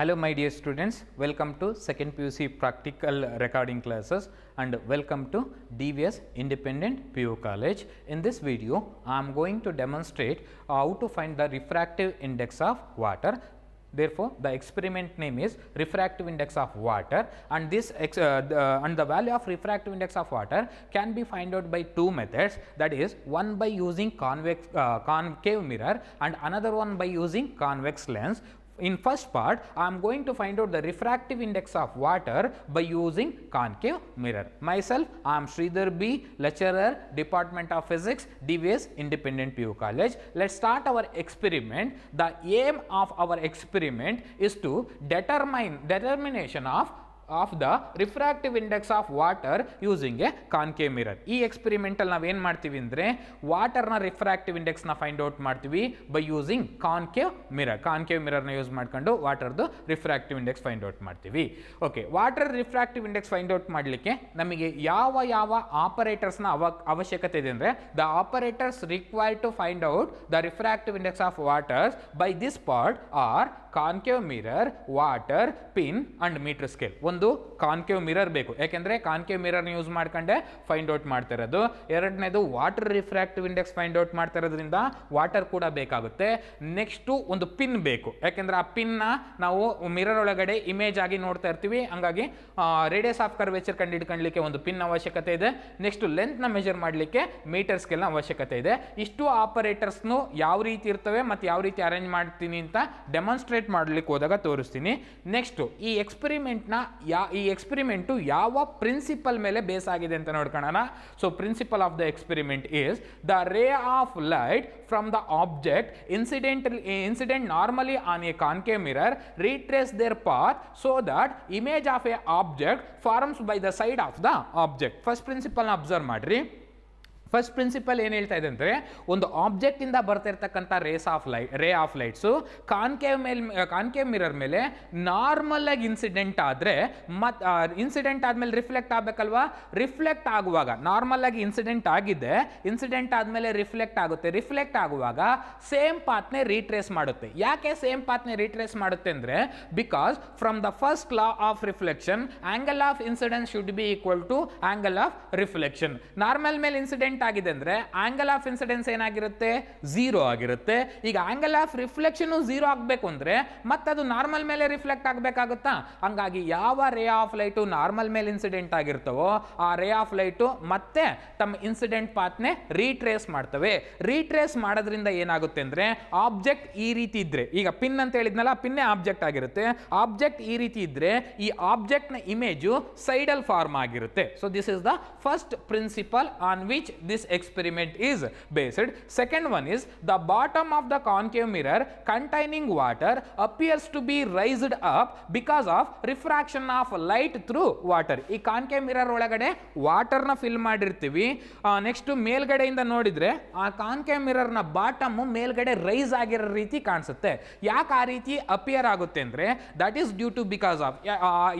Hello my dear students, welcome to second PUC practical recording classes and welcome to DVS Independent PU College. In this video, I am going to demonstrate how to find the refractive index of water. Therefore, the experiment name is refractive index of water and this uh, the, and the value of refractive index of water can be found out by two methods that is one by using convex uh, concave mirror and another one by using convex lens. In first part, I am going to find out the refractive index of water by using concave mirror. Myself, I am Sridhar B, lecturer, Department of Physics, DVS Independent PU College. Let's start our experiment. The aim of our experiment is to determine determination of of the refractive index of water using a concave mirror ಈ ಅಲ್ಲಿ ನಾವು ಏನು ಮಾಡ್ತೀವಿ ಅಂದರೆ ವಾಟರ್ನ refractive ಇಂಡೆಕ್ಸ್ನ find out ಮಾಡ್ತೀವಿ by using concave mirror concave ಮಿರರ್ನ ಯೂಸ್ ಮಾಡ್ಕೊಂಡು ವಾಟರ್ದು ರಿಫ್ರಾಕ್ಟಿವ್ ಇಂಡೆಕ್ಸ್ ಫೈಂಡ್ ಔಟ್ ಮಾಡ್ತೀವಿ okay water refractive index find out ಮಾಡಲಿಕ್ಕೆ ನಮಗೆ ಯಾವ ಯಾವ ಆಪರೇಟರ್ಸ್ನ ಅವ ಅವಶ್ಯಕತೆ ಇದೆ ಅಂದರೆ the operators require to find out the refractive index of waters by this part R concave mirror water pin and metre scale ಒಂದು ಒಂದು ಕಾನ್ಕೇವ್ ಮಿರರ್ ಬೇಕು ಯಾಕೆಂದರೆ ಕಾನ್ಕೇವ್ ಮಿರರ್ನ ಯೂಸ್ ಮಾಡ್ಕೊಂಡೆ ಫೈಂಡ್ ಔಟ್ ಮಾಡ್ತಾ ಇರೋದು ಎರಡನೇದು water refractive index find out ಮಾಡ್ತಾ ಇರೋದ್ರಿಂದ ವಾಟರ್ ಕೂಡ ಬೇಕಾಗುತ್ತೆ ನೆಕ್ಸ್ಟು ಒಂದು ಪಿನ್ ಬೇಕು ಯಾಕೆಂದ್ರೆ ಆ ಪಿನ್ನ ನಾವು ಮಿರರ್ ಒಳಗಡೆ ಇಮೇಜ್ ಆಗಿ ನೋಡ್ತಾ ಇರ್ತೀವಿ ಹಂಗಾಗಿ ರೇಡಿಯಸ್ ಆಫ್ ಕರ್ವೇಚರ್ ಕಂಡು ಹಿಡ್ಕೊಳ್ಳಿಕ್ಕೆ ಒಂದು ಪಿನ್ ಅವಶ್ಯಕತೆ ಇದೆ ನೆಕ್ಸ್ಟ್ ಲೆಂತ್ನ ಮೆಜರ್ ಮಾಡಲಿಕ್ಕೆ ಮೀಟರ್ ಸ್ಕೇಲ್ನ ಅವಶ್ಯಕತೆ ಇದೆ ಇಷ್ಟು ಆಪರೇಟರ್ಸ್ನು ಯಾವ ರೀತಿ ಇರ್ತವೆ ಮತ್ತು ಯಾವ ರೀತಿ ಅರೇಂಜ್ ಮಾಡ್ತೀನಿ ಅಂತ ಡೆಮಾನ್ಸ್ಟ್ರೇಟ್ ಮಾಡಲಿಕ್ಕೆ ಹೋದಾಗ ತೋರಿಸ್ತೀನಿ ನೆಕ್ಸ್ಟು ಈ ಎಕ್ಸ್ಪೆರಿಮೆಂಟ್ನ ಯಾ ಈ ಎಕ್ಸ್ಪೆರಿಮೆಂಟು ಯಾವ ಪ್ರಿನ್ಸಿಪಲ್ ಮೇಲೆ ಬೇಸ್ ಆಗಿದೆ ಅಂತ ನೋಡ್ಕೊಳ್ಳೋಣ so principle of the experiment is the ray of light from the object incident incident normally on a concave mirror retrace their path so that image of a object forms by the side of the object first ಪ್ರಿನ್ಸಿಪಲ್ನ observe ಮಾಡಿರಿ first principle ಏನು ಹೇಳ್ತಾ ಇದೆ ಅಂದರೆ ಒಂದು ಆಬ್ಜೆಕ್ಟಿಂದ ಬರ್ತಿರ್ತಕ್ಕಂಥ race of ಲೈ ray of lights concave ಮೇಲೆ concave mirror ಮೇಲೆ ನಾರ್ಮಲ್ ಆಗಿ ಇನ್ಸಿಡೆಂಟ್ ಆದರೆ ಮತ್ ಇನ್ಸಿಡೆಂಟ್ ಆದಮೇಲೆ ರಿಫ್ಲೆಕ್ಟ್ ಆಗಬೇಕಲ್ವಾ ರಿಫ್ಲೆಕ್ಟ್ ಆಗುವಾಗ ನಾರ್ಮಲ್ ಆಗಿ ಇನ್ಸಿಡೆಂಟ್ ಆಗಿದೆ ಇನ್ಸಿಡೆಂಟ್ ಆದಮೇಲೆ ರಿಫ್ಲೆಕ್ಟ್ ಆಗುತ್ತೆ ರಿಫ್ಲೆಕ್ಟ್ ಆಗುವಾಗ ಸೇಮ್ ಪಾತ್ನೇ ರೀಟ್ರೇಸ್ ಮಾಡುತ್ತೆ ಯಾಕೆ ಸೇಮ್ ಪಾತ್ನೇ ರೀಟ್ರೇಸ್ ಮಾಡುತ್ತೆ ಅಂದರೆ because from the first law of reflection angle of incident should be equal to angle of reflection normal ಮೇಲೆ ಇನ್ಸಿಡೆಂಟ್ ಇನ್ಸಿಡೆಂಟ್ ಆಗಿದೆ ಅಂದರೆ ಆಂಗಲ್ ಆಫ್ ಇನ್ಸಿಡೆನ್ಸ್ ಏನಾಗಿರುತ್ತೆ ಝೀರೋ ಆಗಿರುತ್ತೆ ಈಗ ಆಂಗಲ್ ಆಫ್ ರಿಫ್ಲೆಕ್ಷನ್ ಝೀರೋ ಆಗಬೇಕು ಮತ್ತೆ ಅದು ನಾರ್ಮಲ್ ಮೇಲೆ ರಿಫ್ಲೆಕ್ಟ್ ಆಗಬೇಕಾಗುತ್ತಾ ಹಂಗಾಗಿ ಯಾವ ರೇ ಆಫ್ ಲೈಟು ನಾರ್ಮಲ್ ಮೇಲೆ ಇನ್ಸಿಡೆಂಟ್ ಆಗಿರ್ತವೋ ಆ ರೇ ಆಫ್ ಲೈಟು ಮತ್ತೆ ತಮ್ಮ ಇನ್ಸಿಡೆಂಟ್ ಪಾತ್ನೆ ರೀಟ್ರೇಸ್ ಮಾಡ್ತವೆ ರೀಟ್ರೇಸ್ ಮಾಡೋದ್ರಿಂದ ಏನಾಗುತ್ತೆ ಅಂದರೆ ಆಬ್ಜೆಕ್ಟ್ ಈ ರೀತಿ ಇದ್ರೆ ಈಗ ಪಿನ್ ಅಂತ ಹೇಳಿದ್ನಲ್ಲ ಪಿನ್ನೇ ಆಬ್ಜೆಕ್ಟ್ ಆಗಿರುತ್ತೆ ಆಬ್ಜೆಕ್ಟ್ ಈ ರೀತಿ ಇದ್ರೆ ಈ ಆಬ್ಜೆಕ್ಟ್ ಆಬ್ಜೆಕ್ಟ್ನ ಇಮೇಜು ಸೈಡಲ್ ಫಾರ್ಮ್ ಆಗಿರುತ್ತೆ so this is the first principle on which this experiment is based. Second one is the bottom of the concave mirror containing water appears to be raised up because of refraction of light through water ಈ concave mirror ಒಳಗಡೆ ವಾಟರ್ನ fill ಮಾಡಿರ್ತೀವಿ next ಮೇಲ್ಗಡೆಯಿಂದ ನೋಡಿದರೆ ಆ concave ಮಿರರ್ನ bottom ಮೇಲ್ಗಡೆ rise ಆಗಿರೋ ರೀತಿ ಕಾಣಿಸುತ್ತೆ ಯಾಕೆ ಆ ರೀತಿ ಅಪಿಯರ್ ಆಗುತ್ತೆ ಅಂದ್ರೆ that is due to because of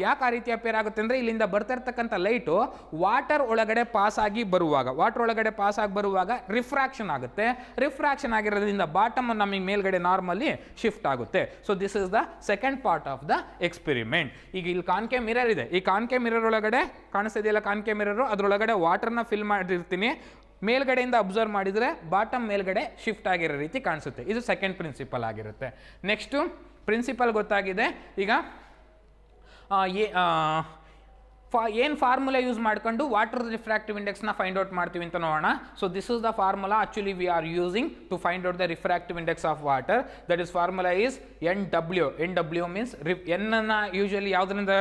ಯಾಕೆ ಆ ರೀತಿ ಅಪಿಯರ್ ಆಗುತ್ತೆ ಅಂದರೆ ಇಲ್ಲಿಂದ ಬರ್ತಾ ಇರ್ತಕ್ಕಂಥ ಲೈಟು ವಾಟರ್ ಒಳಗಡೆ ಪಾಸ್ ಆಗಿ ಬರುವಾಗ ವಾಟರ್ ಒಳಗಡೆ ಮೇಲ್ಗಡೆ ಪಾಸ್ ಆಗಿ ಬರುವಾಗ ರಿಫ್ರಾಕ್ಷನ್ ಆಗುತ್ತೆ ರಿಫ್ರಾಕ್ಷನ್ ಆಗಿರೋದ್ರಿಂದ ಬಾಟಮ್ ನಮಗೆ ಮೇಲ್ಗಡೆ ನಾರ್ಮಲಿ ಶಿಫ್ಟ್ ಆಗುತ್ತೆ so this is the second part of the experiment ಈಗ ಇಲ್ಲಿ ಕಾನ್ಕೆ ಮಿರರ್ ಇದೆ ಈ ಕಾನ್ಕೆ ಮಿರರ್ ಒಳಗಡೆ ಕಾಣಿಸ್ತಿದೆಯಲ್ಲ ಕಾನ್ಕೆ ಮಿರರ್ ಅದರೊಳಗಡೆ ವಾಟರ್ನ ಫಿಲ್ ಮಾಡಿರ್ತೀನಿ ಮೇಲ್ಗಡೆಯಿಂದ ಅಬ್ಸರ್ವ್ ಮಾಡಿದರೆ ಬಾಟಮ್ ಮೇಲ್ಗಡೆ ಶಿಫ್ಟ್ ಆಗಿರೋ ರೀತಿ ಕಾಣಿಸುತ್ತೆ ಇದು ಸೆಕೆಂಡ್ ಪ್ರಿನ್ಸಿಪಲ್ ಆಗಿರುತ್ತೆ ನೆಕ್ಸ್ಟು ಪ್ರಿನ್ಸಿಪಲ್ ಗೊತ್ತಾಗಿದೆ ಈಗ ಎ ಫಾ ಏನು ಫಾರ್ಮುಲಾ ಯೂಸ್ ಮಾಡ್ಕೊಂಡು ವಾಟರ್ ರಿಫ್ರಾಕ್ಟಿವ್ ಇಂಡೆಕ್ಸ್ನ ಫೈಂಡ್ ಔಟ್ ಮಾಡ್ತೀವಿ ಅಂತ ನೋಡೋಣ so this is the formula actually we are using to find out the refractive index of water that is formula is N W N W means ರಿಫ್ ಎನ್ನ usually ಯಾವುದರಿಂದ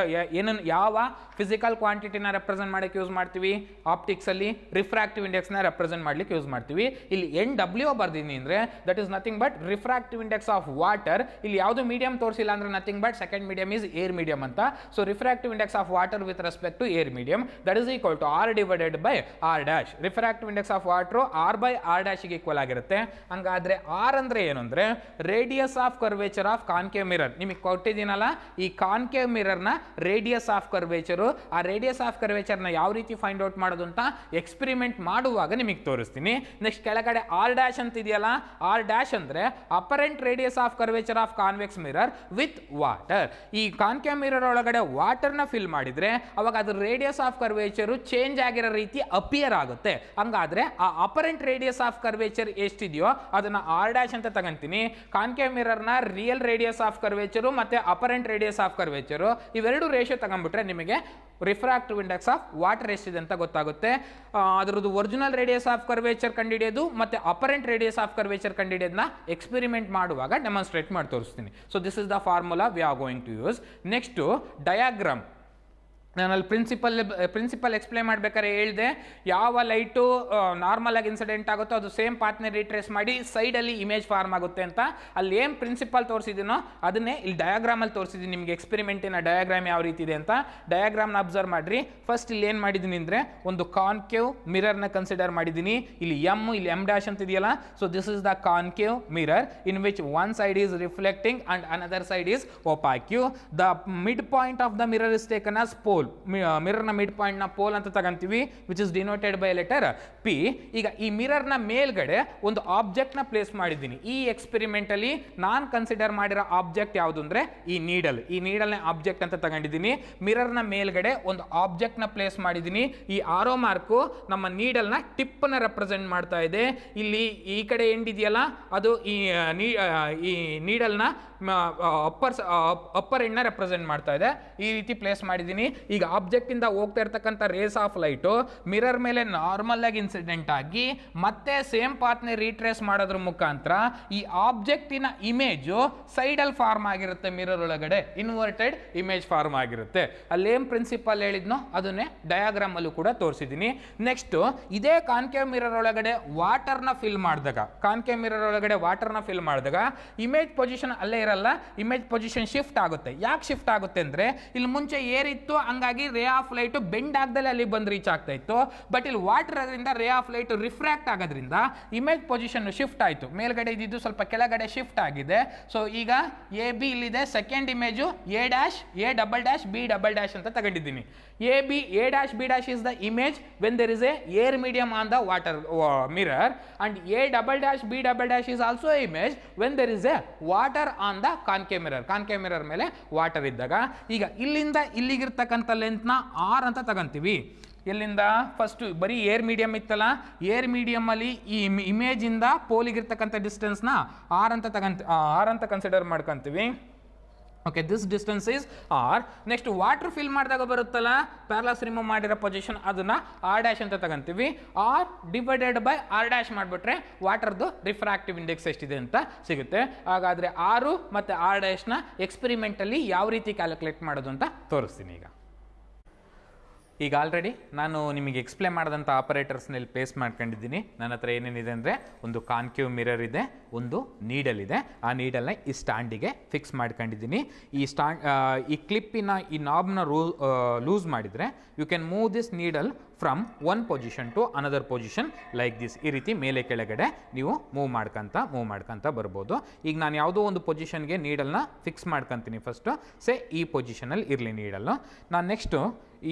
ಏನನ್ನು ಯಾವ physical ಕ್ವಾಂಟಿಟಿನ ರೆಪ್ರೆಸೆಂಟ್ ಮಾಡೋಕ್ಕೆ ಯೂಸ್ ಮಾಡ್ತೀವಿ ಆಪ್ಟಿಕ್ಸಲ್ಲಿ ರಿಫ್ರಾಕ್ಟಿವ್ ಇಂಡೆಕ್ಸ್ನ ರೆಪ್ರೆಸೆಂಟ್ ಮಾಡಲಿಕ್ಕೆ ಯೂಸ್ ಮಾಡ್ತೀವಿ ಇಲ್ಲಿ ಎನ್ ಡಬ್ಲ್ಯೂ ಬರ್ದಿದ್ದೀನಿ ಅಂದರೆ that is nothing but refractive index of water ಇಲ್ಲಿ ಯಾವುದು ಮೀಡಿಯಮ್ ತೋರಿಸಿಲ್ಲ ಅಂದರೆ nothing but second medium is air medium ಅಂತ so refractive index of water with respect respect to air medium that is equal to r divided by r dash refractive index of water R by R ಡ್ಯಾಶಿಗೆ equal ಆಗಿರುತ್ತೆ ಹಂಗಾದ್ರೆ R ಅಂದ್ರೆ ಏನು ಅಂದರೆ radius of curvature of concave mirror ನಿಮಗೆ ಕೊಟ್ಟಿದ್ದೀನಲ್ಲ ಈ concave ಮಿರರ್ನ ರೇಡಿಯಸ್ ಆಫ್ ಕರ್ವೇಚರು ಆ ರೇಡಿಯಸ್ ಆಫ್ ಕರ್ವೇಚರ್ನ ಯಾವ ರೀತಿ ಫೈಂಡ್ ಔಟ್ ಮಾಡೋದು ಅಂತ ಎಕ್ಸ್ಪಿರಿಮೆಂಟ್ ಮಾಡುವಾಗ ನಿಮಗೆ ತೋರಿಸ್ತೀನಿ ನೆಕ್ಸ್ಟ್ ಕೆಳಗಡೆ ಆರ್ ಡ್ಯಾಶ್ ಅಂತ ಇದೆಯಲ್ಲ ಆರ್ ಡ್ಯಾಶ್ ಅಂದ್ರೆ apparent radius of curvature of convex mirror with water ಈ ಕಾನ್ಕೇವ್ ಮಿರರ್ ಒಳಗಡೆ ವಾಟರ್ನ ಫಿಲ್ ಮಾಡಿದ್ರೆ ಅವಾಗ ಅವಾಗ ಅದ್ರ ರೇಡಿಯಸ್ ಆಫ್ ಕರ್ವೇಚರು ಚೇಂಜ್ ಆಗಿರೋ ರೀತಿ ಅಪಿಯರ್ ಆಗುತ್ತೆ ಹಂಗಾದ್ರೆ ಆ ಅಪರೆಂಟ್ ರೇಡಿಯಸ್ ಆಫ್ ಕರ್ವೇಚರ್ ಎಷ್ಟಿದೆಯೋ ಅದನ್ನ ಆರ್ ಡ್ಯಾಶ್ ಅಂತ ತಗೊಂತೀನಿ ಕಾನ್ಕೇವ್ ಮಿರರ್ನ ರಿಯಲ್ ರೇಡಿಯಸ್ ಆಫ್ ಕರ್ವೇಚರು ಮತ್ತೆ ಅಪರೆಂಟ್ ರೇಡಿಯಸ್ ಆಫ್ ಕರ್ವೇಚರು ಇವೆರಡು ರೇಷಿಯೋ ತಗೊಂಡ್ಬಿಟ್ರೆ ನಿಮಗೆ ರಿಫ್ರಾಕ್ಟಿವ್ ಇಂಡೆಕ್ಸ್ ಆಫ್ ವಾಟರ್ ಎಷ್ಟಿದೆ ಅಂತ ಗೊತ್ತಾಗುತ್ತೆ ಅದರದ್ದು ಒರಿಜಿನಲ್ ರೇಡಿಯಸ್ ಆಫ್ ಕರ್ವೇಚರ್ ಕಂಡುಹಿಡಿಯೋದು ಮತ್ತು ಅಪರೆಂಟ್ ರೇಡಿಯಸ್ ಆಫ್ ಕರ್ವೇಚರ್ ಕಂಡುಹಿಡಿಯೋದನ್ನ ಎಕ್ಸ್ಪೆರಿಮೆಂಟ್ ಮಾಡುವಾಗ ಡೆಮಾನ್ಸ್ಟ್ರೇಟ್ ಮಾಡಿ ತೋರಿಸ್ತೀನಿ so this is the formula we are going to use next diagram ನಾನು ಅಲ್ಲಿ ಪ್ರಿನ್ಸಿಪಲ್ ಪ್ರಿನ್ಸಿಪಲ್ ಎಕ್ಸ್ಪ್ಲೈನ್ ಮಾಡ್ಬೇಕಾದ್ರೆ ಹೇಳಿದೆ ಯಾವ ಲೈಟು ನಾರ್ಮಲ್ ಆಗಿ ಇನ್ಸಿಡೆಂಟ್ ಆಗುತ್ತೋ ಅದು ಸೇಮ್ ಪಾತ್ನೆ ರೀಟ್ರೇಸ್ ಮಾಡಿ ಸೈಡಲ್ಲಿ ಇಮೇಜ್ ಫಾರ್ಮ್ ಆಗುತ್ತೆ ಅಂತ ಅಲ್ಲಿ ಏನು ಪ್ರಿನ್ಸಿಪಲ್ ತೋರಿಸಿದ್ದೀನೋ ಅದನ್ನೇ ಇಲ್ಲಿ ಡಯಾಗ್ರಾಮಲ್ಲಿ ತೋರಿಸಿದ್ದೀನಿ ನಿಮಗೆ ಎಕ್ಸ್ಪೆರಿಮೆಂಟಿನ ಡಯಾಗ್ರಾಮ್ ಯಾವ ರೀತಿ ಇದೆ ಅಂತ ಡಯಾಗ್ರಾಮ್ನ ಅಬ್ಸರ್ವ್ ಮಾಡಿರಿ ಫಸ್ಟ್ ಇಲ್ಲಿ ಏನು ಮಾಡಿದ್ದೀನಿ ಅಂದರೆ ಒಂದು ಕಾನ್ಕೇವ್ ಮಿರರ್ನ ಕನ್ಸಿಡರ್ ಮಾಡಿದ್ದೀನಿ ಇಲ್ಲಿ ಎಮ್ ಇಲ್ಲಿ ಎಮ್ ಡ್ಯಾಶ್ ಅಂತ ಇದೆಯಲ್ಲ so this is the concave mirror in which one side is reflecting and another side is opaque the mid point of the mirror is taken a ಸ್ಪೋರ್ pole ಮಿರರ್ನ mid ಪಾಯಿಂಟ್ನ pole ಅಂತ ತಗೊಂತೀವಿ which is denoted by letter P ಈಗ ಈ ಮಿರರ್ನ ಮೇಲ್ಗಡೆ ಒಂದು ಆಬ್ಜೆಕ್ಟ್ನ place ಮಾಡಿದ್ದೀನಿ ಈ ಎಕ್ಸ್ಪೆರಿಮೆಂಟಲ್ಲಿ ನಾನು ಕನ್ಸಿಡರ್ ಮಾಡಿರೋ ಆಬ್ಜೆಕ್ಟ್ ಯಾವುದು ಅಂದರೆ ಈ ನೀಡಲ್ ಈ ನೀಡಲ್ನ ಆಬ್ಜೆಕ್ಟ್ ಅಂತ ತಗೊಂಡಿದ್ದೀನಿ ಮಿರರ್ನ ಮೇಲ್ಗಡೆ ಒಂದು ಆಬ್ಜೆಕ್ಟ್ನ ಪ್ಲೇಸ್ ಮಾಡಿದ್ದೀನಿ ಈ ಆರೋ ಮಾರ್ಕು ನಮ್ಮ ನೀಡಲ್ನ ಟಿಪ್ಪನ್ನು ರೆಪ್ರೆಸೆಂಟ್ ಮಾಡ್ತಾ ಇದೆ ಇಲ್ಲಿ ಈ ಕಡೆ ಎಂಡ್ ಇದೆಯಲ್ಲ ಅದು ಈ ನೀಡಲ್ನ ಅಪ್ಪರ್ ಅಪ್ಪರ್ ಎಂಡ್ನ ರೆಪ್ರೆಸೆಂಟ್ ಮಾಡ್ತಾ ಇದೆ ಈ ರೀತಿ ಪ್ಲೇಸ್ ಮಾಡಿದ್ದೀನಿ ಈಗ ಆಬ್ಜೆಕ್ಟಿಂದ ಹೋಗ್ತಾ ಇರ್ತಕ್ಕಂಥ ರೇಸ್ ಆಫ್ ಲೈಟು ಮಿರರ್ ಮೇಲೆ ನಾರ್ಮಲ್ ಆಗಿ ಇನ್ಸಿಡೆಂಟ್ ಆಗಿ ಮತ್ತೆ ಸೇಮ್ ಪಾತ್ನೇ ರೀಟ್ರೇಸ್ ಮಾಡೋದ್ರ ಮುಖಾಂತರ ಈ ಆಬ್ಜೆಕ್ಟಿನ ಇಮೇಜು ಸೈಡಲ್ ಫಾರ್ಮ್ ಆಗಿರುತ್ತೆ ಮಿರರ್ ಒಳಗಡೆ ಇನ್ವರ್ಟೆಡ್ ಇಮೇಜ್ ಫಾರ್ಮ್ ಆಗಿರುತ್ತೆ ಅಲ್ಲೇನು ಪ್ರಿನ್ಸಿಪಲ್ ಹೇಳಿದ್ನೋ ಅದನ್ನೇ ಡಯಾಗ್ರಾಮಲ್ಲೂ ಕೂಡ ತೋರಿಸಿದ್ದೀನಿ ನೆಕ್ಸ್ಟು ಇದೇ ಕಾನ್ಕೇವ್ ಮಿರರ್ ಒಳಗಡೆ ವಾಟರ್ನ ಫಿಲ್ ಮಾಡಿದಾಗ ಕಾನ್ಕೇವ್ ಮಿರರ್ ಒಳಗಡೆ ವಾಟರ್ನ ಫಿಲ್ ಮಾಡಿದಾಗ ಇಮೇಜ್ ಪೊಸಿಷನ್ ಅಲ್ಲೇ ಇರಲ್ಲ ಇಮೇಜ್ ಪೊಸಿಷನ್ ಶಿಫ್ಟ್ ಆಗುತ್ತೆ ಯಾಕೆ ಶಿಫ್ಟ್ ಆಗುತ್ತೆ ಅಂದರೆ ಇಲ್ಲಿ ಮುಂಚೆ ಏರಿತ್ತು ಹಂಗಾಗಿ ರೇ ಆಫ್ ಲೈಟು ಬೆಂಡ್ ಆಗದಲ್ಲಿ ಅಲ್ಲಿ ಬಂದು ರೀಚ್ ಆಗ್ತಾ ಇತ್ತು ಬಟ್ ಇಲ್ಲಿ ವಾಟರ್ ಅದರಿಂದ ರೇ ಆಫ್ ಲೈಟ್ ರಿಫ್ರಾಕ್ಟ್ ಆಗೋದ್ರಿಂದ ಇಮೇಜ್ ಪೊಸಿಷನ್ ಶಿಫ್ಟ್ ಆಯಿತು ಮೇಲ್ಗಡೆ ಇದ್ದಿದ್ದು ಸ್ವಲ್ಪ ಕೆಳಗಡೆ ಶಿಫ್ಟ್ ಆಗಿದೆ ಸೊ ಈಗ ಎ ಬಿ ಇಲ್ಲಿದೆ second image A dash A double dash B double dash ಅಂತ ತಗೊಂಡಿದ್ದೀನಿ A B A dash B dash is the image when there is a air medium on the water mirror and A double dash B double dash is also image when there is a water on the concave mirror concave mirror ಮೇಲೆ water ಇದ್ದಾಗ ಈಗ ಇಲ್ಲಿಂದ ಇಲ್ಲಿಗಿರ್ತಕ್ಕಂಥ ಲೆಂತ್ನ R ಅಂತ ತಗೊಂತೀವಿ ಇಲ್ಲಿಂದ first ಬರೀ air medium ಇತ್ತಲ್ಲ air ಅಲ್ಲಿ ಈ ಇಮೇಜಿಂದ ಪೋಲಿಗಿರ್ತಕ್ಕಂಥ ಡಿಸ್ಟೆನ್ಸ್ನ ಆರ್ ಅಂತ ತಗಂತ ಆರ್ ಅಂತ ಕನ್ಸಿಡರ್ ಮಾಡ್ಕೊಂತೀವಿ okay this distance is R next water fill ಮಾಡಿದಾಗ ಬರುತ್ತಲ್ಲ ಪ್ಯಾರಲಾಸ್ ರಿಮೂವ್ ಮಾಡಿರೋ ಪೊಸಿಷನ್ ಅದನ್ನ ಆರ್ ಡ್ಯಾಶ್ ಅಂತ ತಗೊಂತೀವಿ R divided by R dash ಮಾಡಿಬಿಟ್ರೆ ವಾಟರ್ದು ರಿಫ್ರಾಕ್ಟಿವ್ ಇಂಡೆಕ್ಸ್ ಎಷ್ಟಿದೆ ಅಂತ ಸಿಗುತ್ತೆ ಹಾಗಾದರೆ ಆರು ಮತ್ತು ಆರ್ ಡ್ಯಾಶ್ನ ಎಕ್ಸ್ಪೆರಿಮೆಂಟಲ್ಲಿ ಯಾವ ರೀತಿ ಕ್ಯಾಲ್ಕುಲೇಟ್ ಮಾಡೋದು ಅಂತ ತೋರಿಸ್ತೀನಿ ಈಗ ಈಗ ಆಲ್ರೆಡಿ ನಾನು ನಿಮಗೆ ಎಕ್ಸ್ಪ್ಲೇನ್ ಮಾಡಿದಂಥ ಆಪರೇಟರ್ಸ್ನಲ್ಲಿ ಪೇಸ್ ಮಾಡ್ಕೊಂಡಿದ್ದೀನಿ ನನ್ನ ಹತ್ರ ಏನೇನಿದೆ ಅಂದರೆ ಒಂದು ಕಾನ್ಕ್ಯೂ ಮಿರರ್ ಇದೆ ಒಂದು ನೀಡಲ್ ಇದೆ ಆ ನೀಡಲ್ನ ಈ ಸ್ಟ್ಯಾಂಡಿಗೆ ಫಿಕ್ಸ್ ಮಾಡ್ಕೊಂಡಿದ್ದೀನಿ ಈ ಸ್ಟ್ಯಾಂಡ್ ಈ ಕ್ಲಿಪ್ಪಿನ ಈ ನಾಬ್ನ ರೂ ಲೂಸ್ ಮಾಡಿದರೆ you can move this needle from one position to another position like this ಈ ರೀತಿ ಮೇಲೆ ಕೆಳಗಡೆ ನೀವು ಮೂವ್ ಮಾಡ್ಕೊಂತ ಮೂವ್ ಮಾಡ್ಕೊಂತ ಬರ್ಬೋದು ಈಗ ನಾನು ಯಾವುದೋ ಒಂದು ಪೊಸಿಷನ್ಗೆ ನೀಡಲ್ನ ಫಿಕ್ಸ್ ಮಾಡ್ಕೊತೀನಿ ಫಸ್ಟು ಸೇ ಈ ಪೊಸಿಷನಲ್ಲಿ ಇರಲಿ ನೀಡಲ್ಲು ನಾನು ನೆಕ್ಸ್ಟು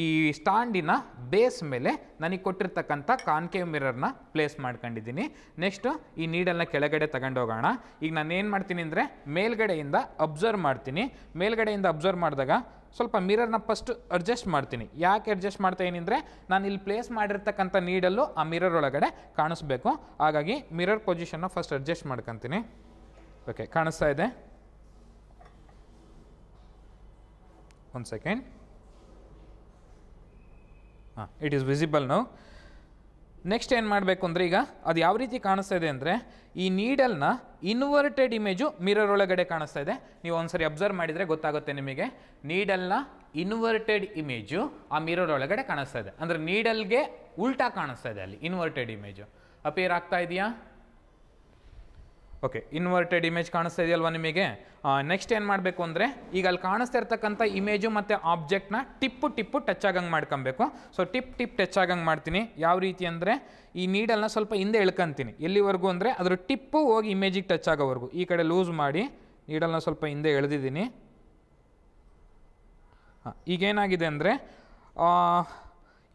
ಈ ಸ್ಟಾಂಡಿನ ಬೇಸ್ ಮೇಲೆ ನನಗೆ ಕೊಟ್ಟಿರ್ತಕ್ಕಂಥ ಕಾನ್ಕೇವ್ ಮಿರರ್ನ ಪ್ಲೇಸ್ ಮಾಡ್ಕೊಂಡಿದ್ದೀನಿ ನೆಕ್ಸ್ಟು ಈ ನೀಡಲ್ನ ಕೆಳಗಡೆ ತಗೊಂಡೋಗೋಣ ಈಗ ನಾನು ಏನು ಮಾಡ್ತೀನಿ ಅಂದರೆ ಮೇಲ್ಗಡೆಯಿಂದ ಅಬ್ಸರ್ವ್ ಮಾಡ್ತೀನಿ ಮೇಲ್ಗಡೆಯಿಂದ ಅಬ್ಸರ್ವ್ ಮಾಡಿದಾಗ ಸ್ವಲ್ಪ ಮಿರರ್ನ ಫಸ್ಟ್ ಅಡ್ಜಸ್ಟ್ ಮಾಡ್ತೀನಿ ಯಾಕೆ ಅಡ್ಜಸ್ಟ್ ಮಾಡ್ತಾ ಅಂದರೆ ನಾನು ಇಲ್ಲಿ ಪ್ಲೇಸ್ ಮಾಡಿರ್ತಕ್ಕಂಥ ನೀಡಲ್ಲು ಆ ಮಿರರ್ ಒಳಗಡೆ ಕಾಣಿಸ್ಬೇಕು ಹಾಗಾಗಿ ಮಿರರ್ ಪೊಸಿಷನ್ನ ಫಸ್ಟ್ ಅಡ್ಜಸ್ಟ್ ಮಾಡ್ಕೊತೀನಿ ಓಕೆ ಕಾಣಿಸ್ತಾ ಇದೆ ಒಂದು ಸೆಕೆಂಡ್ ಹಾಂ it is visible now next ಏನು ಮಾಡಬೇಕು ಅಂದರೆ ಈಗ ಅದು ಯಾವ ರೀತಿ ಕಾಣಿಸ್ತಾ ಇದೆ ಅಂದರೆ ಈ ನೀಡಲ್ನ ಇನ್ವರ್ಟೆಡ್ ಇಮೇಜು ಮಿರರ್ ಒಳಗಡೆ ಕಾಣಿಸ್ತಾ ಇದೆ ನೀವು ಒಂದ್ಸರಿ ಅಬ್ಸರ್ವ್ ಮಾಡಿದರೆ ಗೊತ್ತಾಗುತ್ತೆ ನಿಮಗೆ ನೀಡಲ್ನ ಇನ್ವರ್ಟೆಡ್ ಇಮೇಜು ಆ ಮಿರರ್ ಒಳಗಡೆ ಕಾಣಿಸ್ತಾ ಇದೆ ಅಂದರೆ ನೀಡಲ್ಗೆ ಉಲ್ಟಾ ಕಾಣಿಸ್ತಾ ಇದೆ ಅಲ್ಲಿ ಇನ್ವರ್ಟೆಡ್ ಇಮೇಜು ಅಪೇರ್ ಆಗ್ತಾ ಇದೆಯಾ ಓಕೆ ಇನ್ವರ್ಟೆಡ್ ಇಮೇಜ್ ಕಾಣಿಸ್ತಾ ಇದೆಯಲ್ವಾ ನಿಮಗೆ ನೆಕ್ಸ್ಟ್ ಏನು ಮಾಡಬೇಕು ಅಂದರೆ ಈಗ ಅಲ್ಲಿ ಕಾಣಿಸ್ತಾ ಇರ್ತಕ್ಕಂಥ ಇಮೇಜು ಮತ್ತು ಆಬ್ಜೆಕ್ಟ್ನ ಟಿಪ್ಪು ಟಿಪ್ಪು ಟಚ್ ಆಗಂಗೆ ಮಾಡ್ಕೊಬೇಕು ಸೊ ಟಿಪ್ ಟಿಪ್ ಟಚ್ ಆಗಂಗೆ ಮಾಡ್ತೀನಿ ಯಾವ ರೀತಿ ಅಂದರೆ ಈ ನೀಡಲ್ನ ಸ್ವಲ್ಪ ಹಿಂದೆ ಎಳ್ಕೊಂತೀನಿ ಎಲ್ಲಿವರೆಗೂ ಅಂದರೆ ಅದರ ಟಿಪ್ಪು ಹೋಗಿ ಇಮೇಜಿಗೆ ಟಚ್ ಆಗೋವರೆಗೂ ಈ ಕಡೆ ಲೂಸ್ ಮಾಡಿ ನೀಡಲ್ನ ಸ್ವಲ್ಪ ಹಿಂದೆ ಎಳೆದಿದ್ದೀನಿ ಹಾಂ ಈಗೇನಾಗಿದೆ ಅಂದರೆ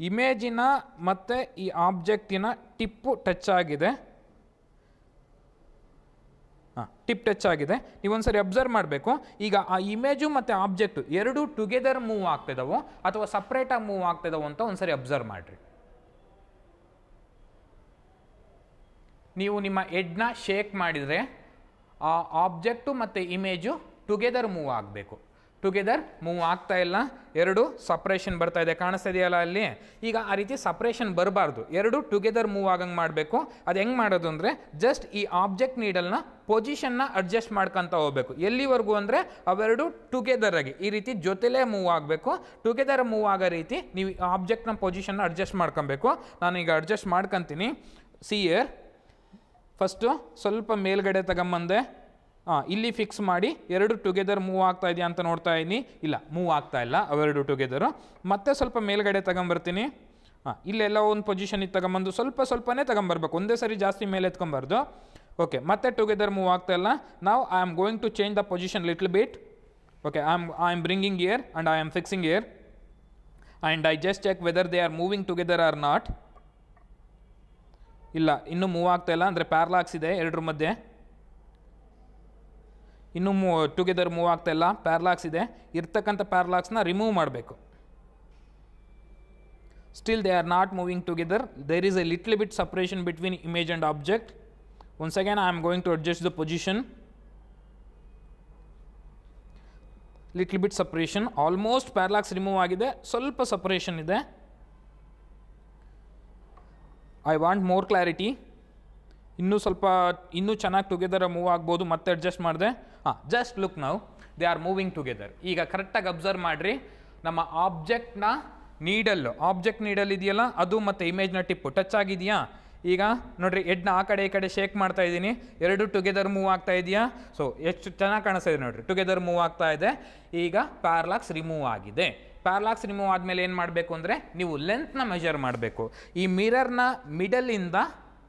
ಇಮೇಜಿನ ಮತ್ತು ಈ ಆಬ್ಜೆಕ್ಟಿನ ಟಿಪ್ಪು ಟಚ್ ಆಗಿದೆ ಹಾಂ ಟಿಪ್ ಟಚ್ ಆಗಿದೆ ನೀವು ಒಂದ್ಸರಿ ಅಬ್ಸರ್ವ್ ಮಾಡಬೇಕು ಈಗ ಆ ಇಮೇಜು ಮತ್ತು ಆಬ್ಜೆಕ್ಟು ಎರಡೂ ಟುಗೆದರ್ ಮೂವ್ ಆಗ್ತಿದ್ದಾವೋ ಅಥವಾ ಸಪ್ರೇಟಾಗಿ ಮೂವ್ ಆಗ್ತಿದ್ದಾವೋ ಅಂತ ಒಂದ್ಸರಿ ಅಬ್ಸರ್ವ್ ಮಾಡಿರಿ ನೀವು ನಿಮ್ಮ ಎಡ್ನ ಶೇಕ್ ಮಾಡಿದರೆ ಆ ಆಬ್ಜೆಕ್ಟು ಮತ್ತು ಇಮೇಜು ಟುಗೆದರ್ ಮೂವ್ ಆಗಬೇಕು ಟುಗೆದರ್ ಮೂವ್ ಆಗ್ತಾ ಇಲ್ಲ ಎರಡು ಸಪ್ರೇಷನ್ ಬರ್ತಾ ಇದೆ ಕಾಣಿಸ್ತಿದೆಯಲ್ಲ ಅಲ್ಲಿ ಈಗ ಆ ರೀತಿ ಸಪ್ರೇಷನ್ ಬರಬಾರ್ದು ಎರಡು ಟುಗೆದರ್ ಮೂವ್ ಆಗಂಗೆ ಮಾಡಬೇಕು ಅದು ಹೆಂಗೆ ಮಾಡೋದು ಅಂದರೆ ಜಸ್ಟ್ ಈ ಆಬ್ಜೆಕ್ಟ್ ನೀಡಲ್ನ ಪೊಸಿಷನ್ನ ಅಡ್ಜಸ್ಟ್ ಮಾಡ್ಕೊತ ಹೋಗ್ಬೇಕು ಎಲ್ಲಿವರೆಗೂ ಅಂದರೆ ಅವೆರಡು ಟುಗೆದರ್ ಆಗಿ ಈ ರೀತಿ ಜೊತೆಲೇ ಮೂವ್ ಆಗಬೇಕು ಟುಗೆದರ್ ಮೂವ್ ಆಗೋ ರೀತಿ ನೀವು ಆಬ್ಜೆಕ್ಟ್ನ ಪೊಸಿಷನ್ನ ಅಡ್ಜಸ್ಟ್ ಮಾಡ್ಕೊಬೇಕು ನಾನು ಈಗ ಅಡ್ಜಸ್ಟ್ ಮಾಡ್ಕೊತೀನಿ ಸಿ ಇಯರ್ ಫಸ್ಟು ಸ್ವಲ್ಪ ಮೇಲ್ಗಡೆ ತಗೊಂಬಂದೆ ಹಾಂ ಇಲ್ಲಿ ಫಿಕ್ಸ್ ಮಾಡಿ ಎರಡು ಟುಗೆದರ್ ಮೂವ್ ಆಗ್ತಾ ಇದೆಯಾ ಅಂತ ನೋಡ್ತಾ ಇದ್ದೀನಿ ಇಲ್ಲ ಮೂವ್ ಆಗ್ತಾ ಇಲ್ಲ ಅವೆರಡು ಟುಗೆದರು ಮತ್ತೆ ಸ್ವಲ್ಪ ಮೇಲ್ಗಡೆ ತಗೊಂಬರ್ತೀನಿ ಹಾಂ ಇಲ್ಲೆಲ್ಲ ಒಂದು ಪೊಸಿಷನ್ ಇತ್ತು ತಗೊಂಬಂದು ಸ್ವಲ್ಪ ಸ್ವಲ್ಪನೇ ತಗೊಂಬರ್ಬೇಕು ಒಂದೇ ಸರಿ ಜಾಸ್ತಿ ಮೇಲೆ ಎತ್ಕೊಂಬಾರ್ದು ಓಕೆ ಮತ್ತೆ ಟುಗೆದರ್ ಮೂವ್ ಆಗ್ತಾ ಇಲ್ಲ ನಾವು I am going to change the position little bit okay I am I am bringing here and I am fixing here and I just check whether they are moving together or not ಇಲ್ಲ ಇನ್ನೂ move ಆಗ್ತಾ ಇಲ್ಲ ಅಂದರೆ parallax ಇದೆ ಎರಡರ ಮಧ್ಯೆ ಇನ್ನು together move ಆಗುತ್ತ ಇಲ್ಲ ಪ್ಯಾರಾಲ್ಯಾಕ್ಸ್ ಇದೆ ಇರತಕ್ಕಂತ ಪ್ಯಾರಾಲ್ಯಾಕ್ಸ್ ನ ರಿಮೂವ್ ಮಾಡಬೇಕು still they are not moving together there is a little bit separation between image and object once again i am going to adjust the position little bit separation almost parallax remove ಆಗಿದೆ ಸ್ವಲ್ಪ separation ಇದೆ i want more clarity ಇನ್ನೂ ಸ್ವಲ್ಪ ಇನ್ನೂ ಚೆನ್ನಾಗಿ together move ಆಗ್ಬೋದು ಮತ್ತೆ adjust ಮಾಡಿದೆ ಹಾಂ ಜಸ್ಟ್ ಲುಕ್ ನಾವು ದೇ ಆರ್ ಮೂವಿಂಗ್ ಟುಗೆದರ್ ಈಗ ಕರೆಕ್ಟಾಗಿ ಅಬ್ಸರ್ವ್ ಮಾಡಿರಿ ನಮ್ಮ ಆಬ್ಜೆಕ್ಟ್ನ ನೀಡಲ್ಲು ಆಬ್ಜೆಕ್ಟ್ ನೀಡಲ್ ಇದೆಯಲ್ಲ ಅದು ಮತ್ತು ಇಮೇಜ್ನ ಟಿಪ್ಪು ಟಚ್ ಆಗಿದೆಯಾ ಈಗ ನೋಡಿರಿ ಎಡ್ನ ಆ ಕಡೆ ಈ ಕಡೆ ಶೇಕ್ ಮಾಡ್ತಾ ಇದ್ದೀನಿ ಎರಡು ಟುಗೆದರ್ ಮೂವ್ ಆಗ್ತಾ ಇದೆಯಾ ಸೊ ಎಷ್ಟು ಚೆನ್ನಾಗಿ ಕಾಣಿಸ್ತಾ ಇದೆ ಟುಗೆದರ್ ಮೂವ್ ಆಗ್ತಾ ಇದೆ ಈಗ ಪ್ಯಾರ್ಲಾಕ್ಸ್ ರಿಮೂವ್ ಆಗಿದೆ ಪ್ಯಾರ್ಲಾಕ್ಸ್ ರಿಮೂವ್ ಆದಮೇಲೆ ಏನು ಮಾಡಬೇಕು ಅಂದರೆ ನೀವು ಲೆಂತ್ನ ಮೆಜರ್ ಮಾಡಬೇಕು ಈ ಮಿರರ್ನ ಮಿಡಲಿಂದ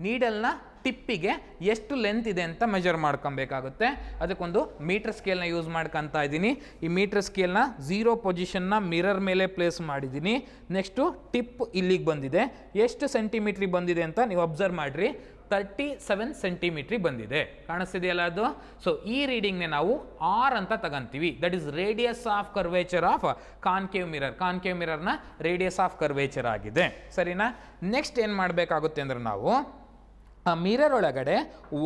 ನೀಡಲ್ನ ಟಿಪ್ಪಿಗೆ ಎಷ್ಟು ಲೆಂತ್ ಇದೆ ಅಂತ ಮೆಜರ್ ಮಾಡ್ಕೊಬೇಕಾಗುತ್ತೆ ಅದಕ್ಕೊಂದು ಮೀಟರ್ ಸ್ಕೇಲ್ನ ಯೂಸ್ ಮಾಡ್ಕೊತಾ ಇದ್ದೀನಿ ಈ ಮೀಟರ್ ಸ್ಕೇಲ್ನ ಝೀರೋ ಪೊಸಿಷನ್ನ ಮಿರರ್ ಮೇಲೆ ಪ್ಲೇಸ್ ಮಾಡಿದ್ದೀನಿ ನೆಕ್ಸ್ಟು ಟಿಪ್ ಇಲ್ಲಿಗೆ ಬಂದಿದೆ ಎಷ್ಟು ಸೆಂಟಿಮೀಟ್ರಿಗೆ ಬಂದಿದೆ ಅಂತ ನೀವು ಅಬ್ಸರ್ವ್ ಮಾಡಿರಿ ತರ್ಟಿ ಸೆವೆನ್ ಸೆಂಟಿಮೀಟ್ರಿ ಬಂದಿದೆ ಕಾಣಿಸ್ತಿದೆಯಲ್ಲ ಅದು ಸೊ ಈ ರೀಡಿಂಗ್ನೇ ನಾವು ಆರ್ ಅಂತ ತಗೊಂತೀವಿ that is radius of curvature of concave mirror concave ಮಿರರ್ನ ರೇಡಿಯಸ್ ಆಫ್ ಕರ್ವೇಚರ್ ಆಗಿದೆ ಸರಿನಾ ನೆಕ್ಸ್ಟ್ ಏನು ಮಾಡಬೇಕಾಗುತ್ತೆ ಅಂದರೆ ನಾವು ಮಿರರ್ ಒಳಗಡೆ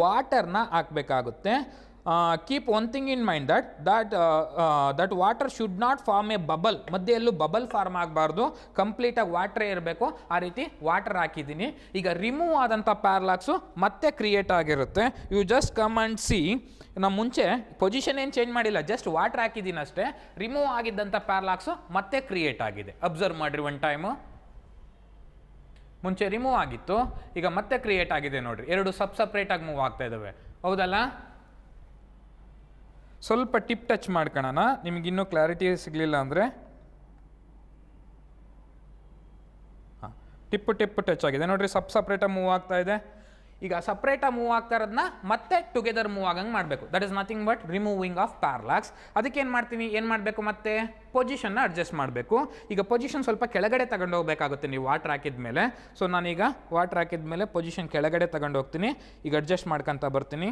ವಾಟರ್ನ ಹಾಕಬೇಕಾಗುತ್ತೆ keep one thing in mind that that that water should not form a bubble ಮಧ್ಯೆಲ್ಲೂ ಬಬಲ್ ಫಾರ್ಮ್ ಆಗಬಾರ್ದು ಕಂಪ್ಲೀಟಾಗಿ ವಾಟ್ರೇ ಇರಬೇಕು ಆ ರೀತಿ ವಾಟರ್ ಹಾಕಿದ್ದೀನಿ ಈಗ ರಿಮೂವ್ ಆದಂಥ ಪ್ಯಾರ್ಲಾಕ್ಸು ಮತ್ತೆ ಕ್ರಿಯೇಟ್ ಆಗಿರುತ್ತೆ you just come and see ನಮ್ಮ ಮುಂಚೆ ಪೊಸಿಷನ್ ಏನು ಚೇಂಜ್ ಮಾಡಿಲ್ಲ ಜಸ್ಟ್ ವಾಟರ್ ಹಾಕಿದ್ದೀನಿ ಅಷ್ಟೇ ರಿಮೂವ್ ಆಗಿದ್ದಂಥ ಪ್ಯಾರ್ಲಾಕ್ಸು ಮತ್ತೆ ಕ್ರಿಯೇಟ್ ಆಗಿದೆ ಅಬ್ಸರ್ವ್ ಮಾಡಿರಿ ಒನ್ ಟೈಮು ಮುಂಚೆ ರಿಮೂವ್ ಆಗಿತ್ತು ಈಗ ಮತ್ತೆ ಕ್ರಿಯೇಟ್ ಆಗಿದೆ ನೋಡ್ರಿ ಎರಡು ಸಬ್ ಸಪ್ರೇಟಾಗಿ ಮೂವ್ ಆಗ್ತಾ ಇದ್ದಾವೆ ಹೌದಲ್ಲ ಸ್ವಲ್ಪ ಟಿಪ್ ಟಚ್ ನಿಮ್ಗೆ ಇನ್ನೂ ಕ್ಲಾರಿಟಿ ಸಿಗಲಿಲ್ಲ ಅಂದರೆ ಹಾಂ ಟಿಪ್ಪು ಟಿಪ್ಪು ಟಚ್ ಆಗಿದೆ ಸಬ್ ಸಪ್ರೇಟ್ ಆಗಿ ಮೂವ್ ಆಗ್ತಾ ಇದೆ ಈಗ ಸಪ್ರೇಟಾಗಿ ಮೂವ್ ಆಗ್ತಾ ಇರೋದನ್ನ ಮತ್ತೆ ಟುಗೆದರ್ ಮೂವ್ ಆಗಂಗೆ ಮಾಡಬೇಕು that is nothing but removing of parallax ಅದಕ್ಕೆ ಏನು ಮಾಡ್ತೀನಿ ಏನು ಮಾಡಬೇಕು ಮತ್ತೆ ಪೊಸಿಷನ್ನ ಅಡ್ಜಸ್ಟ್ ಮಾಡಬೇಕು ಈಗ ಪೊಸಿಷನ್ ಸ್ವಲ್ಪ ಕೆಳಗಡೆ ಹೋಗಬೇಕಾಗುತ್ತೆ ನೀವು ವಾಟ್ರ್ ಹಾಕಿದ ಮೇಲೆ ಸೊ ನಾನೀಗ ವಾಟ್ರ್ ಹಾಕಿದ ಮೇಲೆ ಪೊಸಿಷನ್ ಕೆಳಗಡೆ ಹೋಗ್ತೀನಿ ಈಗ ಅಡ್ಜಸ್ಟ್ ಮಾಡ್ಕೊತ ಬರ್ತೀನಿ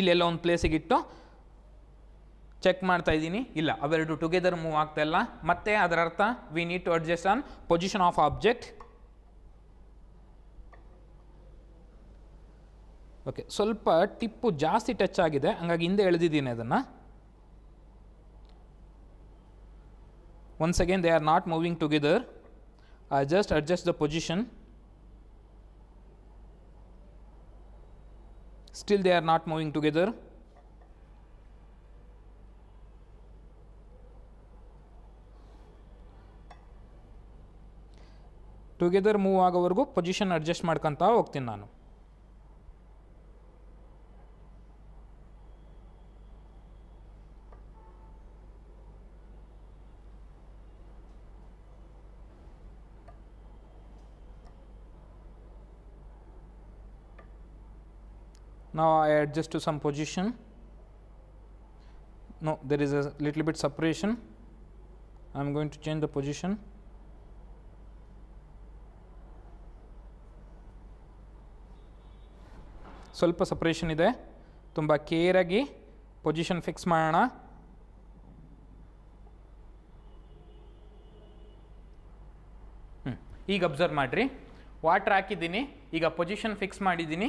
ಇಲ್ಲೆಲ್ಲ ಒಂದು ಪ್ಲೇಸಿಗೆ ಇಟ್ಟು ಚೆಕ್ ಮಾಡ್ತಾ ಇದ್ದೀನಿ ಇಲ್ಲ ಅವೆರಡು ಟುಗೆದರ್ ಮೂವ್ ಆಗ್ತಾ ಇಲ್ಲ ಮತ್ತೆ ಅದರ ಅರ್ಥ we need to adjust on position of object okay ಸ್ವಲ್ಪ ಟಿಪ್ಪು ಜಾಸ್ತಿ ಟಚ್ ಆಗಿದೆ ಹಂಗಾಗಿ ಹಿಂದೆ ಎಳೆದಿದ್ದೀನಿ ಅದನ್ನು once again they are not moving together I just adjust the position still they are not moving together together move ಆಗೋವರೆಗೂ position adjust ಮಾಡ್ಕೊತಾ ಹೋಗ್ತೀನಿ ನಾನು Now, I adjust to some position. No, there is a little bit separation. i'm going to change the position. ಸ್ವಲ್ಪ separation ಇದೆ ತುಂಬ ಕೇರಾಗಿ position fix ಮಾಡೋಣ ಈಗ observe ಮಾಡಿರಿ ವಾಟ್ರ್ ಹಾಕಿದ್ದೀನಿ ಈಗ ಪೊಸಿಷನ್ ಫಿಕ್ಸ್ ಮಾಡಿದ್ದೀನಿ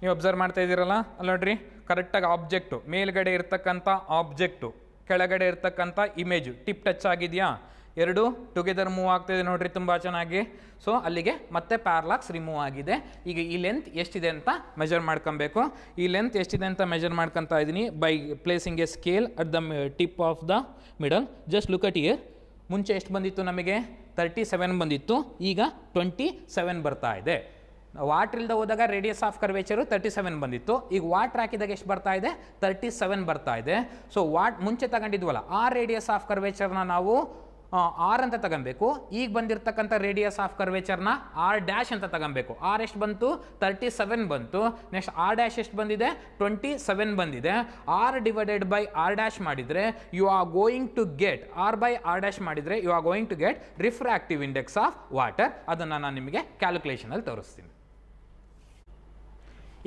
ನೀವು ಅಬ್ಸರ್ವ್ ಮಾಡ್ತಾ ಇದ್ದೀರಲ್ಲ ಅಲ್ಲಿ ನೋಡ್ರಿ ಕರೆಕ್ಟಾಗಿ ಆಬ್ಜೆಕ್ಟು ಮೇಲ್ಗಡೆ ಇರ್ತಕ್ಕಂಥ ಆಬ್ಜೆಕ್ಟು ಕೆಳಗಡೆ ಇರ್ತಕ್ಕಂಥ ಇಮೇಜು ಟಿಪ್ ಟಚ್ ಆಗಿದೆಯಾ ಎರಡು ಟುಗೆದರ್ ಮೂವ್ ಆಗ್ತಿದೆ ನೋಡ್ರಿ ತುಂಬ ಚೆನ್ನಾಗಿ ಸೊ ಅಲ್ಲಿಗೆ ಮತ್ತೆ ಪ್ಯಾರ್ಲಾಕ್ಸ್ ರಿಮೂವ್ ಆಗಿದೆ ಈಗ ಈ ಲೆಂತ್ ಎಷ್ಟಿದೆ ಅಂತ ಮೆಜರ್ ಮಾಡ್ಕೊಬೇಕು ಈ ಲೆಂತ್ ಎಷ್ಟಿದೆ ಅಂತ ಮೆಜರ್ ಮಾಡ್ಕೊತಾ ಇದ್ದೀನಿ by placing a scale at the tip of the middle just look at here ಮುಂಚೆ ಎಷ್ಟು ಬಂದಿತ್ತು ನಮಗೆ ತರ್ಟಿ ಸೆವೆನ್ ಬಂದಿತ್ತು ಈಗ ಟ್ವೆಂಟಿ ಸೆವೆನ್ ಬರ್ತಾ ಇದೆ ವಾಟ್ರ್ ಇಲ್ಲದೆ ಹೋದಾಗ radius of curvature thirty seven ಬಂದಿತ್ತು ಈಗ ವಾಟ್ರ್ ಹಾಕಿದಾಗ ಎಷ್ಟು ಬರ್ತಾ ಇದೆ ತರ್ಟಿ ಸೆವೆನ್ ಬರ್ತಾ ಇದೆ ಸೊ ವಾಟ್ ಮುಂಚೆ ತಗೊಂಡಿದ್ವಲ್ಲ ಆ ರೇಡಿಯಸ್ ಆಫ್ ಕರ್ವೇಚರ್ನ ನಾವು ಆರ್ ಅಂತ ತಗೊಬೇಕು ಈಗ ಬಂದಿರತಕ್ಕಂಥ ರೇಡಿಯಸ್ ಆಫ್ ಕರ್ವೇಚರ್ನ ಆರ್ ಡ್ಯಾಶ್ ಅಂತ ತಗೊಬೇಕು ಆರ್ ಎಷ್ಟು ಬಂತು ತರ್ಟಿ ಸೆವೆನ್ ಬಂತು ನೆಕ್ಸ್ಟ್ ಆರ್ ಡ್ಯಾಶ್ ಎಷ್ಟು ಬಂದಿದೆ ಟ್ವೆಂಟಿ ಸೆವೆನ್ ಬಂದಿದೆ R divided by R dash ಮಾಡಿದರೆ you are going to get R by R dash ಮಾಡಿದರೆ you are going to get refractive index of water ಅದನ್ನು ನಾನು ನಿಮಗೆ ಕ್ಯಾಲ್ಕುಲೇಷನಲ್ಲಿ ತೋರಿಸ್ತೀನಿ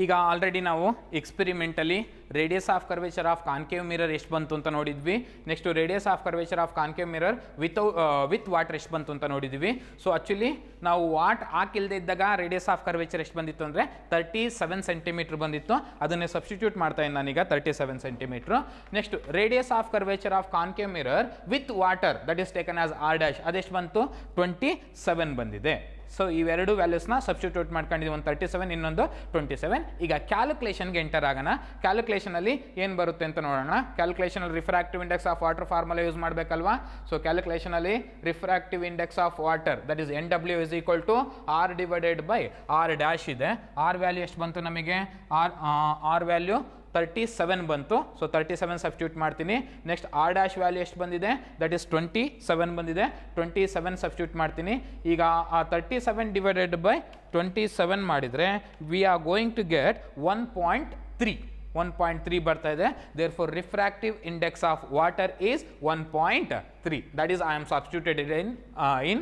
ಈಗ ಆಲ್ರೆಡಿ ನಾವು experimentally radius of curvature of concave mirror ಎಷ್ಟು ಬಂತು ಅಂತ ನೋಡಿದ್ವಿ next radius of curvature of concave mirror without with water ಎಷ್ಟು ಬಂತು ಅಂತ ನೋಡಿದ್ವಿ ಸೊ ಆಕ್ಚುಲಿ ನಾವು ವಾಟ್ ಹಾಕಿಲ್ಲದೆ ಇದ್ದಾಗ ರೇಡಿಯಸ್ ಆಫ್ ಕರ್ವೇಚರ್ ಎಷ್ಟು ಬಂದಿತ್ತು ಅಂದರೆ ತರ್ಟಿ ಸೆವೆನ್ ಸೆಂಟಿಮೀಟರ್ ಬಂದಿತ್ತು ಅದನ್ನೇ ಸಬ್ಸ್ಟಿಟ್ಯೂಟ್ ಮಾಡ್ತಾ ಇದ್ದೀನಿ ನಾನೀಗ thirty seven centimetre next radius of curvature of concave mirror with water that is taken as R dash ಅದೆಷ್ಟು ಬಂತು ಟ್ವೆಂಟಿ ಸೆವೆನ್ ಬಂದಿದೆ ಸೊ ಇವೆರಡು ವ್ಯಾಲ್ಯೂಸ್ನ ಸಬ್ಸ್ಟಿಟ್ಯೂಟ್ ಮಾಡ್ಕೊಂಡಿದ್ದೀವಿ ಒಂದು ತರ್ಟಿ ಸೆವೆನ್ ಇನ್ನೊಂದು ಟ್ವೆಂಟಿ ಸೆವೆನ್ ಈಗ ಕ್ಯಾಲ್ಕುಲೇಷನ್ಗೆ ಎಂಟರ್ ಆಗೋಣ ಕ್ಯಾಲ್ಕುಲೇಷನ್ ಕ್ಯಾಲ್ಕುಲೇಷನಲ್ಲಿ ಏನು ಬರುತ್ತೆ ಅಂತ ನೋಡೋಣ ಕ್ಯಾಲ್ಕುಲೇಷನಲ್ಲಿ refractive index of water formula use ಮಾಡಬೇಕಲ್ವಾ ಸೊ ಕ್ಯಾಲ್ಕುಲೇಷನಲ್ಲಿ refractive index of water that is N W is equal to R divided by R dash ಇದೆ ಆರ್ ವ್ಯಾಲ್ಯೂ ಎಷ್ಟು ಬಂತು ನಮಗೆ R R value thirty seven ಬಂತು ಸೊ ತರ್ಟಿ ಸೆವೆನ್ ಸಬ್ಸ್ಟ್ಯೂಟ್ ಮಾಡ್ತೀನಿ next R dash value ಎಷ್ಟು ಬಂದಿದೆ that is twenty seven ಬಂದಿದೆ twenty seven substitute ಮಾಡ್ತೀನಿ ಈಗ ಆ thirty seven divided by twenty seven ಮಾಡಿದರೆ we are going to get one point three one point three ಬರ್ತಾ ಇದೆ therefore refractive index of water is one point three that is I am substituted in in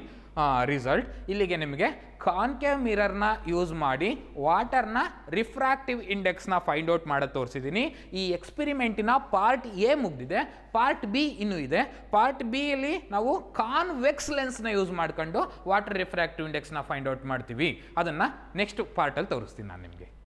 result ಇಲ್ಲಿಗೆ ನಿಮಗೆ concave ಮಿರರ್ನ use ಮಾಡಿ ವಾಟರ್ನ refractive ಇಂಡೆಕ್ಸ್ನ find out ಮಾಡೋದು ತೋರಿಸಿದ್ದೀನಿ ಈ ಎಕ್ಸ್ಪಿರಿಮೆಂಟಿನ ಪಾರ್ಟ್ ಎ ಮುಗಿದಿದೆ ಪಾರ್ಟ್ ಬಿ ಇನ್ನೂ ಇದೆ ಪಾರ್ಟ್ ಬಿಯಲ್ಲಿ ನಾವು ಕಾನ್ವೆಕ್ಸ್ ಲೆನ್ಸ್ನ ಯೂಸ್ ಮಾಡಿಕೊಂಡು ವಾಟರ್ ರಿಫ್ರಾಕ್ಟಿವ್ ಇಂಡೆಕ್ಸ್ನ ಫೈಂಡ್ ಔಟ್ ಮಾಡ್ತೀವಿ ಅದನ್ನು ನೆಕ್ಸ್ಟ್ ಪಾರ್ಟಲ್ಲಿ ತೋರಿಸ್ತೀನಿ ನಾನು ನಿಮಗೆ